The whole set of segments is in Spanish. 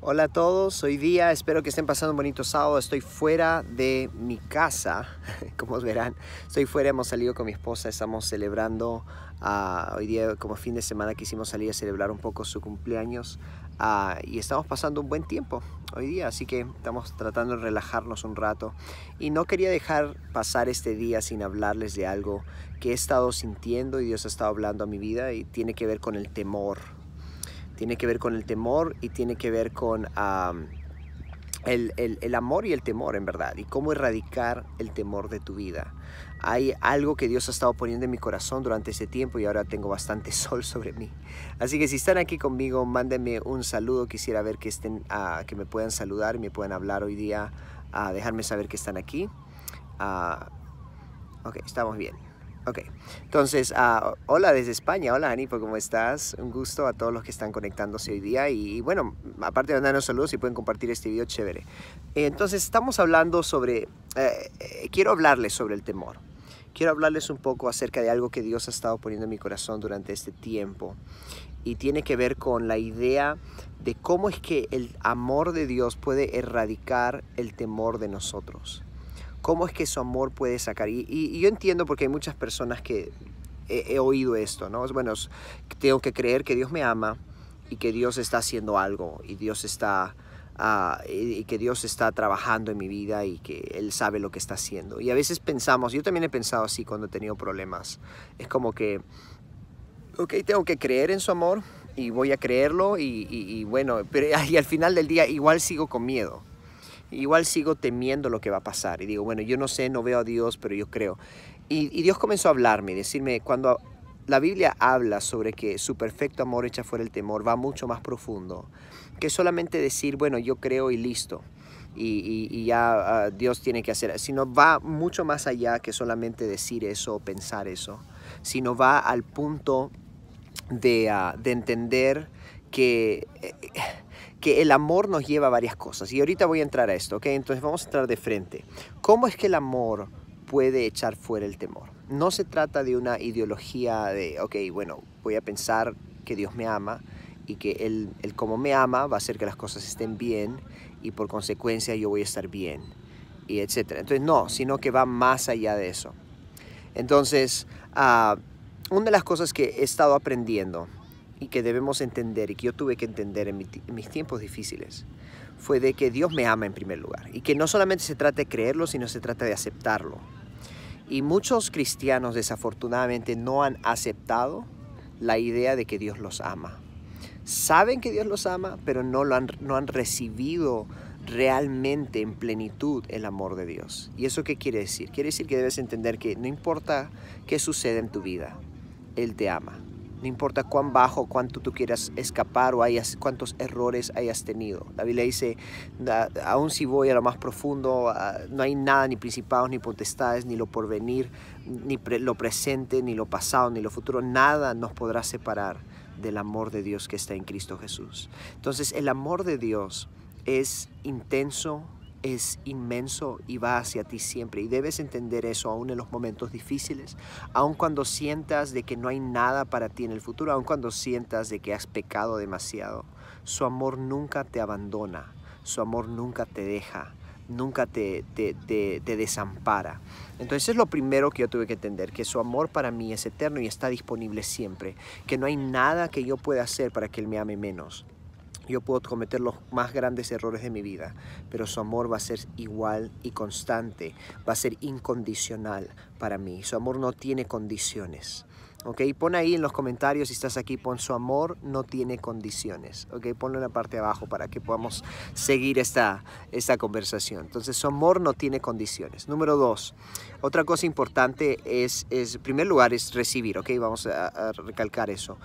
Hola a todos, hoy día espero que estén pasando un bonito sábado. Estoy fuera de mi casa, como verán. Estoy fuera, hemos salido con mi esposa, estamos celebrando ah, hoy día como fin de semana quisimos salir a celebrar un poco su cumpleaños ah, y estamos pasando un buen tiempo hoy día, así que estamos tratando de relajarnos un rato. Y no quería dejar pasar este día sin hablarles de algo que he estado sintiendo y Dios ha estado hablando a mi vida y tiene que ver con el temor tiene que ver con el temor y tiene que ver con el, amor y el temor en verdad y cómo erradicar el temor de tu vida. Hay algo que Dios ha estado poniendo en mi corazón durante ese tiempo y ahora tengo bastante sol sobre mí. Así que si están aquí conmigo, mándenme un saludo. Quisiera ver que, estén, ah, que me puedan saludar y me puedan hablar hoy día, ah, dejarme saber que están aquí. Ah, ok, estamos bien. Ok, entonces, ah, hola desde España, hola Anipo, ¿cómo estás? Un gusto a todos los que están conectándose hoy día y, bueno, aparte de mandarnos saludos y si pueden compartir este video, chévere. Entonces, estamos hablando sobre, eh, eh, quiero hablarles sobre el temor. Quiero hablarles un poco acerca de algo que Dios ha estado poniendo en mi corazón durante este tiempo y tiene que ver con la idea de cómo es que el amor de Dios puede erradicar el temor de nosotros. ¿Cómo es que su amor puede sacar? Y, yo entiendo porque hay muchas personas que he, oído esto, ¿no? Es Bueno, tengo que creer que Dios me ama y que Dios está haciendo algo y Dios está... Ah, y, que Dios está trabajando en mi vida y que Él sabe lo que está haciendo. Y a veces pensamos, yo también he pensado así cuando he tenido problemas, es como que, ok, tengo que creer en su amor y voy a creerlo y, bueno, pero y al final del día igual sigo con miedo igual sigo temiendo lo que va a pasar. Y digo, bueno, yo no sé, no veo a Dios, pero yo creo. Y, Dios comenzó a hablarme, decirme, cuando la Biblia habla sobre que su perfecto amor echa fuera el temor, va mucho más profundo que solamente decir, bueno, yo creo y listo. Y, ya ah, Dios tiene que hacer, sino va mucho más allá que solamente decir eso o pensar eso, sino va al punto de, ah, entender que... Eh, que el amor nos lleva a varias cosas. Y ahorita voy a entrar a esto, ¿ok? Entonces vamos a entrar de frente. ¿Cómo es que el amor puede echar fuera el temor? No se trata de una ideología de, ok, bueno, voy a pensar que Dios me ama y que Él, él como me ama va a hacer que las cosas estén bien y por consecuencia yo voy a estar bien y etcétera. Entonces no, sino que va más allá de eso. Entonces, ah, una de las cosas que he estado aprendiendo y que debemos entender y que yo tuve que entender en, mis tiempos difíciles fue de que Dios me ama en primer lugar y que no solamente se trata de creerlo, sino se trata de aceptarlo. Y muchos cristianos desafortunadamente no han aceptado la idea de que Dios los ama. Saben que Dios los ama, pero no, lo han, no han recibido realmente en plenitud el amor de Dios. ¿Y eso qué quiere decir? Quiere decir que debes entender que no importa qué sucede en tu vida, Él te ama no importa cuán bajo, cuánto tú quieras escapar o hayas, cuántos errores hayas tenido. La Biblia dice, aún si voy a lo más profundo, ah, no hay nada, ni principados, ni potestades, ni lo porvenir, ni lo presente, ni lo pasado, ni lo futuro. Nada nos podrá separar del amor de Dios que está en Cristo Jesús. Entonces el amor de Dios es intenso, es inmenso y va hacia ti siempre. Y debes entender eso aún en los momentos difíciles, aun cuando sientas de que no hay nada para ti en el futuro, aun cuando sientas de que has pecado demasiado. Su amor nunca te abandona, su amor nunca te deja, nunca te, te, desampara. Entonces es lo primero que yo tuve que entender, que su amor para mí es eterno y está disponible siempre, que no hay nada que yo pueda hacer para que Él me ame menos. Yo puedo cometer los más grandes errores de mi vida, pero su amor va a ser igual y constante, va a ser incondicional para mí. Su amor no tiene condiciones. ¿ok? Pon ahí en los comentarios si estás aquí, pon su amor no tiene condiciones, ¿ok? Ponlo en la parte de abajo para que podamos seguir esta, esta conversación. Entonces, su amor no tiene condiciones. Número dos, otra cosa importante es, en primer lugar, es recibir, ¿ok? Vamos a recalcar eso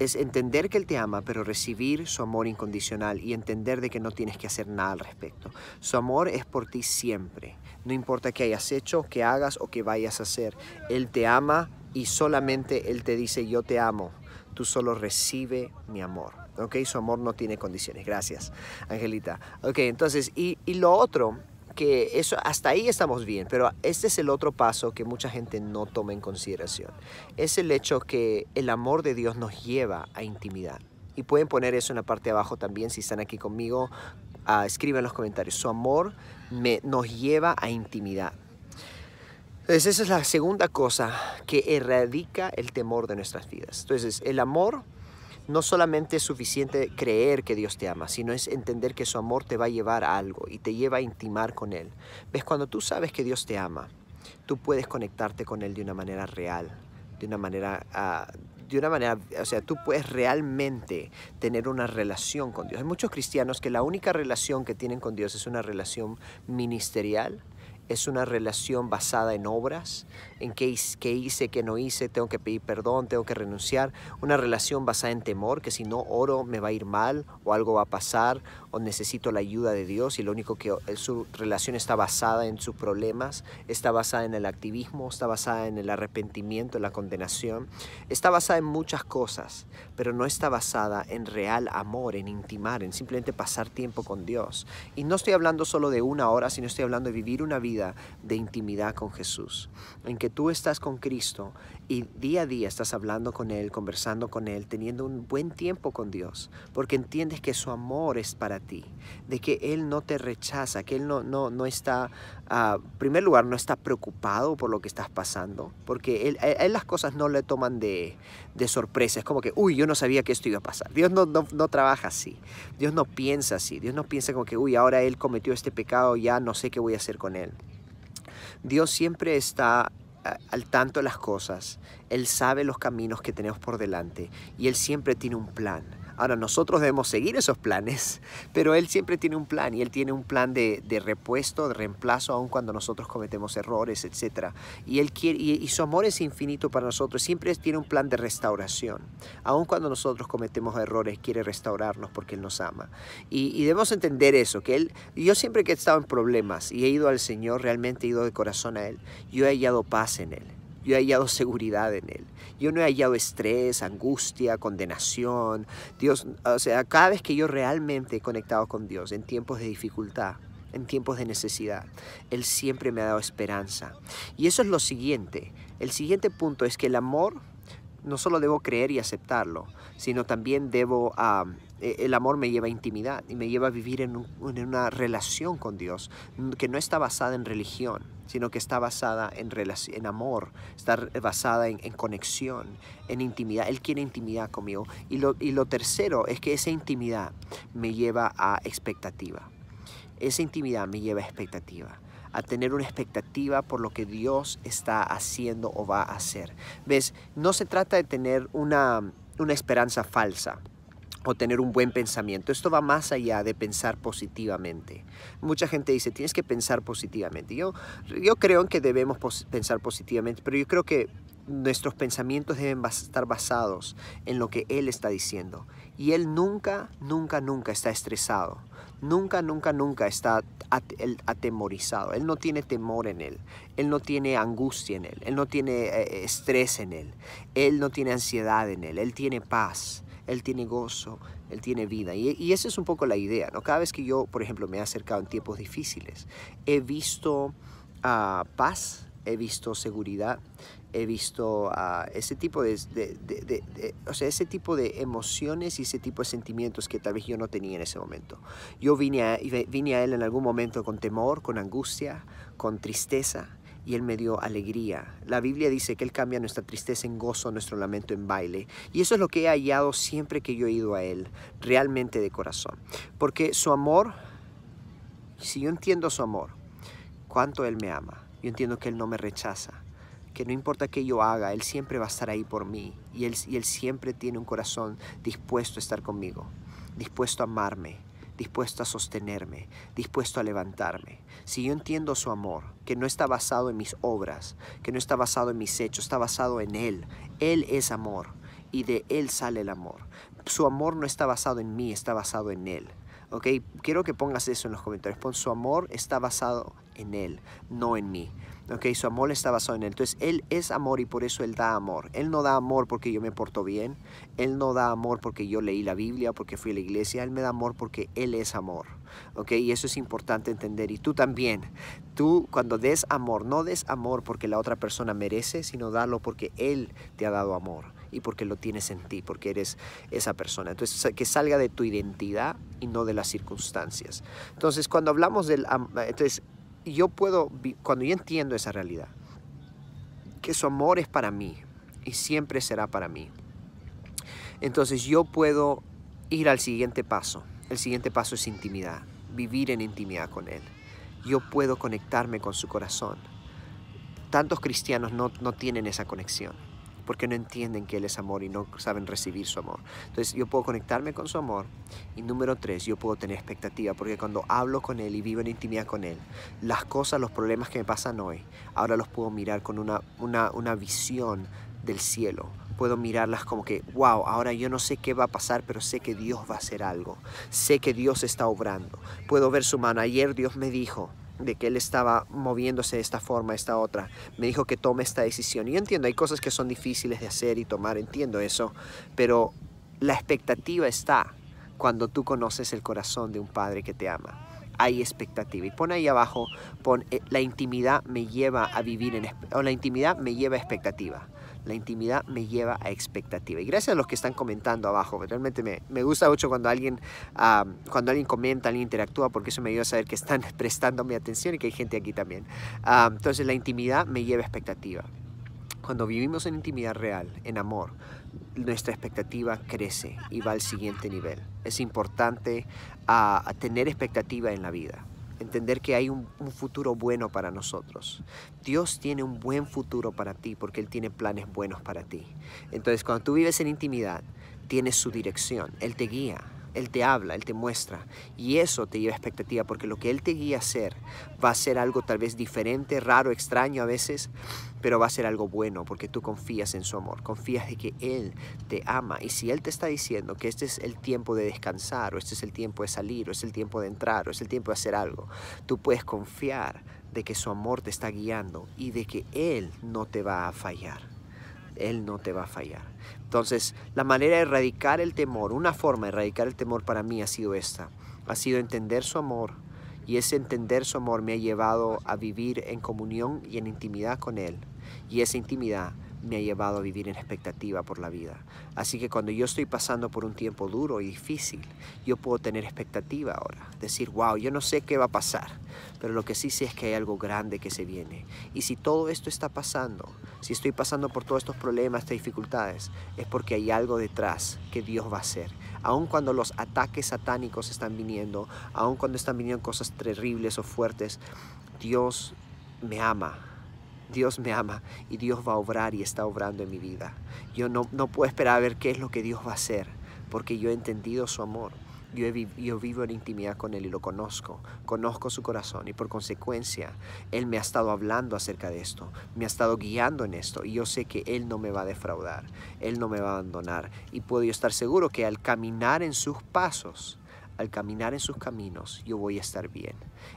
es entender que Él te ama, pero recibir su amor incondicional y entender de que no tienes que hacer nada al respecto. Su amor es por ti siempre, no importa qué hayas hecho, qué hagas o qué vayas a hacer. Él te ama y solamente Él te dice yo te amo. Tú solo recibe mi amor. ¿Ok? Su amor no tiene condiciones. Gracias, Angelita. Ok, entonces, y, y lo otro que eso hasta ahí estamos bien, pero este es el otro paso que mucha gente no toma en consideración. Es el hecho que el amor de Dios nos lleva a intimidad. Y pueden poner eso en la parte de abajo también si están aquí conmigo. Ah, escriban en los comentarios. Su amor me, nos lleva a intimidad. Entonces esa es la segunda cosa que erradica el temor de nuestras vidas. Entonces el amor no solamente es suficiente creer que Dios te ama, sino es entender que su amor te va a llevar a algo y te lleva a intimar con Él. Ves, cuando tú sabes que Dios te ama, tú puedes conectarte con Él de una manera real, de una manera... Ah, de una manera, o sea, tú puedes realmente tener una relación con Dios. Hay muchos cristianos que la única relación que tienen con Dios es una relación ministerial es una relación basada en obras, en qué, hice, qué no hice, tengo que pedir perdón, tengo que renunciar, una relación basada en temor, que si no oro me va a ir mal o algo va a pasar o necesito la ayuda de Dios y lo único que eh, su relación está basada en sus problemas, está basada en el activismo, está basada en el arrepentimiento, en la condenación, está basada en muchas cosas, pero no está basada en real amor, en intimar, en simplemente pasar tiempo con Dios. Y no estoy hablando solo de una hora, sino estoy hablando de vivir una vida de intimidad con Jesús, en que tú estás con Cristo y día a día estás hablando con Él, conversando con Él, teniendo un buen tiempo con Dios, porque entiendes que su amor es para ti, de que Él no te rechaza, que Él no, no, está, ah, en primer lugar, no está preocupado por lo que estás pasando, porque Él, él las cosas no le toman de, de, sorpresa, es como que, uy, yo no sabía que esto iba a pasar. Dios no, no, no trabaja así, Dios no piensa así, Dios no piensa como que, uy, ahora Él cometió este pecado, ya no sé qué voy a hacer con Él. Dios siempre está eh, al tanto de las cosas, Él sabe los caminos que tenemos por delante y Él siempre tiene un plan. Ahora, nosotros debemos seguir esos planes, pero Él siempre tiene un plan y Él tiene un plan de, repuesto, de reemplazo, aun cuando nosotros cometemos errores, etc. Y, él quiere, y, su amor es infinito para nosotros, siempre tiene un plan de restauración. Aun cuando nosotros cometemos errores, quiere restaurarnos porque Él nos ama. Y, y debemos entender eso, que Él, yo siempre que he estado en problemas y he ido al Señor, realmente he ido de corazón a Él, yo he hallado paz en Él yo he hallado seguridad en Él. Yo no he hallado estrés, angustia, condenación. Dios, o sea, cada vez que yo realmente he conectado con Dios en tiempos de dificultad, en tiempos de necesidad, Él siempre me ha dado esperanza. Y eso es lo siguiente. El siguiente punto es que el amor no solo debo creer y aceptarlo, sino también debo... E, el amor me lleva a intimidad y me lleva a vivir en una relación con Dios que no está basada en religión sino que está basada en, en amor, está basada en, conexión, en intimidad. Él quiere intimidad conmigo. Y lo, y lo tercero es que esa intimidad me lleva a expectativa. Esa intimidad me lleva a expectativa a tener una expectativa por lo que Dios está haciendo o va a hacer. ¿Ves? No se trata de tener una, una esperanza falsa o tener un buen pensamiento. Esto va más allá de pensar positivamente. Mucha gente dice, tienes que pensar positivamente. Yo, yo creo que debemos pensar positivamente, pero yo creo que nuestros pensamientos deben estar basados en lo que Él está diciendo. Y Él nunca, nunca, nunca está estresado. Nunca, nunca, nunca está atemorizado. Él no tiene temor en Él. Él no tiene angustia en Él. Él no tiene eh, eh, estrés en Él. Él no tiene ansiedad en Él. Él tiene paz. Él tiene gozo, Él tiene vida. Y, y, esa es un poco la idea, ¿no? Cada vez que yo, por ejemplo, me he acercado en tiempos difíciles, he visto a ah, paz, he visto seguridad, he visto ah, ese tipo de, o sea, ese tipo de emociones y ese tipo de sentimientos que tal vez yo no tenía en ese momento. Yo vine vine a Él en algún momento con temor, con angustia, con tristeza, y Él me dio alegría. La Biblia dice que Él cambia nuestra tristeza en gozo, nuestro lamento en baile. Y eso es lo que he hallado siempre que yo he ido a Él, realmente de corazón. Porque su amor, si yo entiendo su amor, cuánto Él me ama, yo entiendo que Él no me rechaza, que no importa qué yo haga, Él siempre va a estar ahí por mí y él, y él siempre tiene un corazón dispuesto a estar conmigo, dispuesto a amarme, dispuesto a sostenerme, dispuesto a levantarme. Si yo entiendo su amor, que no está basado en mis obras, que no está basado en mis hechos, está basado en Él. Él es amor y de Él sale el amor. Su amor no está basado en mí, está basado en Él. ¿ok? Quiero que pongas eso en los comentarios. Pon su amor está basado en Él, no en mí. ¿ok? Su amor está basado en Él. Entonces, Él es amor y por eso Él da amor. Él no da amor porque yo me porto bien. Él no da amor porque yo leí la Biblia, porque fui a la iglesia. Él me da amor porque Él es amor. ¿ok? Y eso es importante entender. Y tú también. Tú cuando des amor, no des amor porque la otra persona merece, sino dalo porque Él te ha dado amor y porque lo tienes en ti, porque eres esa persona. Entonces, que salga de tu identidad y no de las circunstancias. Entonces, cuando hablamos del... Entonces, yo puedo, cuando yo entiendo esa realidad, que su amor es para mí y siempre será para mí, entonces yo puedo ir al siguiente paso. El siguiente paso es intimidad, vivir en intimidad con Él. Yo puedo conectarme con su corazón. Tantos cristianos no, no tienen esa conexión porque no entienden que Él es amor y no saben recibir su amor. Entonces yo puedo conectarme con su amor. Y número tres, yo puedo tener expectativa, porque cuando hablo con Él y vivo en intimidad con Él, las cosas, los problemas que me pasan hoy, ahora los puedo mirar con una, una visión del cielo. Puedo mirarlas como que, wow, ahora yo no sé qué va a pasar, pero sé que Dios va a hacer algo. Sé que Dios está obrando. Puedo ver su mano. Ayer Dios me dijo, de que él estaba moviéndose de esta forma, esta otra. Me dijo que tome esta decisión. Y entiendo, hay cosas que son difíciles de hacer y tomar, entiendo eso, pero la expectativa está cuando tú conoces el corazón de un padre que te ama. Hay expectativa. Y pon ahí abajo, pon eh, la intimidad me lleva a vivir en, o la intimidad me lleva a expectativa la intimidad me lleva a expectativa. Y gracias a los que están comentando abajo, realmente me, gusta mucho cuando alguien, cuando alguien comenta, alguien interactúa, porque eso me ayuda a saber que están prestando mi atención y que hay gente aquí también. entonces la intimidad me lleva a expectativa. Cuando vivimos en intimidad real, en amor, nuestra expectativa crece y va al siguiente nivel. Es importante ah, tener expectativa en la vida entender que hay un, futuro bueno para nosotros. Dios tiene un buen futuro para ti porque Él tiene planes buenos para ti. Entonces, cuando tú vives en intimidad, tienes su dirección, Él te guía, él te habla, Él te muestra. Y eso te lleva expectativa, porque lo que Él te guía a hacer va a ser algo tal vez diferente, raro, extraño a veces, pero va a ser algo bueno, porque tú confías en su amor, confías de que Él te ama. Y si Él te está diciendo que este es el tiempo de descansar, o este es el tiempo de salir, o es el tiempo de entrar, o es el tiempo de hacer algo, tú puedes confiar de que su amor te está guiando y de que Él no te va a fallar. Él no te va a fallar. Entonces, la manera de erradicar el temor, una forma de erradicar el temor para mí ha sido esta. Ha sido entender su amor. Y ese entender su amor me ha llevado a vivir en comunión y en intimidad con Él. Y esa intimidad me ha llevado a vivir en expectativa por la vida. Así que cuando yo estoy pasando por un tiempo duro y difícil, yo puedo tener expectativa ahora. Decir, wow, yo no sé qué va a pasar, pero lo que sí sé es que hay algo grande que se viene. Y si todo esto está pasando, si estoy pasando por todos estos problemas, estas dificultades, es porque hay algo detrás que Dios va a hacer. Aun cuando los ataques satánicos están viniendo, aun cuando están viniendo cosas terribles o fuertes, Dios me ama Dios me ama y Dios va a obrar y está obrando en mi vida. Yo no, puedo esperar a ver qué es lo que Dios va a hacer, porque yo he entendido su amor. Yo, he, yo, vivo en intimidad con Él y lo conozco, conozco su corazón y por consecuencia Él me ha estado hablando acerca de esto, me ha estado guiando en esto y yo sé que Él no me va a defraudar, Él no me va a abandonar y puedo estar seguro que al caminar en sus pasos, al caminar en sus caminos, yo voy a estar bien.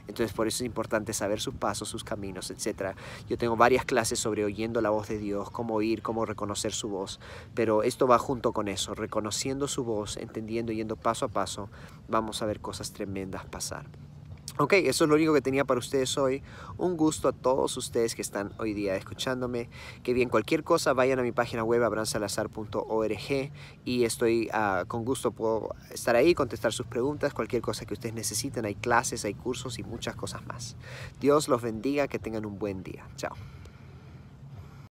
Entonces por eso es importante saber sus pasos, sus caminos, etc. Yo tengo varias clases sobre oyendo la voz de Dios, cómo oír, cómo reconocer su voz, pero esto va junto con eso, reconociendo su voz, entendiendo, yendo paso a paso, vamos a ver cosas tremendas pasar. Ok, eso es lo único que tenía para ustedes hoy. Un gusto a todos ustedes que están hoy día escuchándome. Que bien, cualquier cosa, vayan a mi página web abransalazar.org y estoy ah, con gusto, puedo estar ahí, contestar sus preguntas, cualquier cosa que ustedes necesiten. Hay clases, hay cursos y muchas cosas más. Dios los bendiga, que tengan un buen día. Chao.